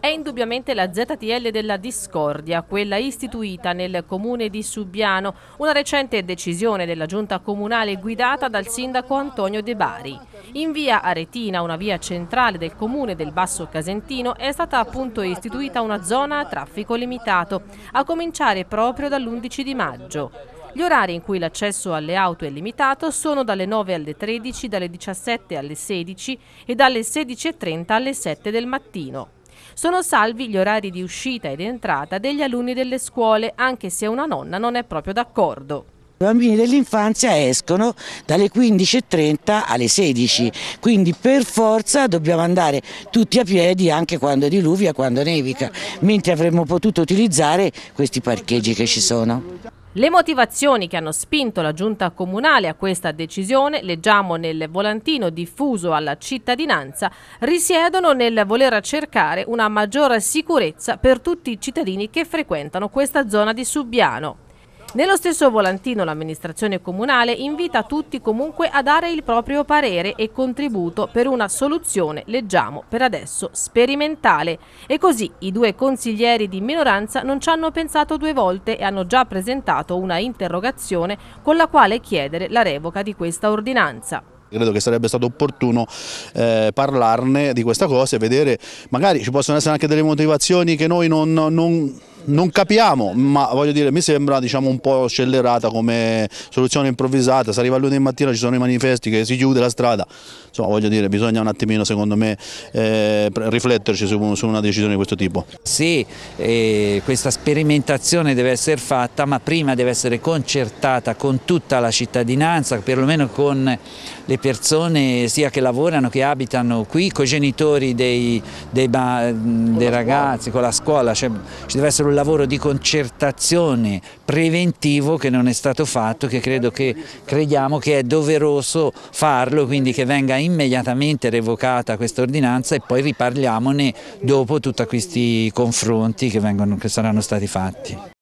È indubbiamente la ZTL della discordia, quella istituita nel comune di Subiano, una recente decisione della giunta comunale guidata dal sindaco Antonio De Bari. In via Aretina, una via centrale del comune del Basso Casentino, è stata appunto istituita una zona a traffico limitato, a cominciare proprio dall'11 di maggio. Gli orari in cui l'accesso alle auto è limitato sono dalle 9 alle 13, dalle 17 alle 16 e dalle 16.30 alle 7 del mattino. Sono salvi gli orari di uscita ed entrata degli alunni delle scuole, anche se una nonna non è proprio d'accordo. I bambini dell'infanzia escono dalle 15.30 alle 16, quindi per forza dobbiamo andare tutti a piedi anche quando diluvia, quando nevica, mentre avremmo potuto utilizzare questi parcheggi che ci sono. Le motivazioni che hanno spinto la giunta comunale a questa decisione, leggiamo nel volantino diffuso alla cittadinanza, risiedono nel voler cercare una maggiore sicurezza per tutti i cittadini che frequentano questa zona di Subbiano. Nello stesso volantino l'amministrazione comunale invita tutti comunque a dare il proprio parere e contributo per una soluzione, leggiamo, per adesso sperimentale. E così i due consiglieri di minoranza non ci hanno pensato due volte e hanno già presentato una interrogazione con la quale chiedere la revoca di questa ordinanza. Credo che sarebbe stato opportuno eh, parlarne di questa cosa e vedere, magari ci possono essere anche delle motivazioni che noi non, non non capiamo, ma voglio dire, mi sembra diciamo, un po' scellerata come soluzione improvvisata, si arriva lunedì mattina, ci sono i manifesti che si chiude la strada, insomma voglio dire, bisogna un attimino secondo me eh, rifletterci su, su, una decisione di questo tipo. Sì, eh, questa sperimentazione deve essere fatta, ma prima deve essere concertata con tutta la cittadinanza, perlomeno con le persone sia che lavorano che abitano qui, con i genitori dei, dei, dei, dei ragazzi, con la scuola, cioè, ci deve essere un lavoro di concertazione preventivo che non è stato fatto, che, che crediamo che è doveroso farlo, quindi che venga immediatamente revocata questa ordinanza e poi riparliamone dopo tutti questi confronti che, vengono, che saranno stati fatti.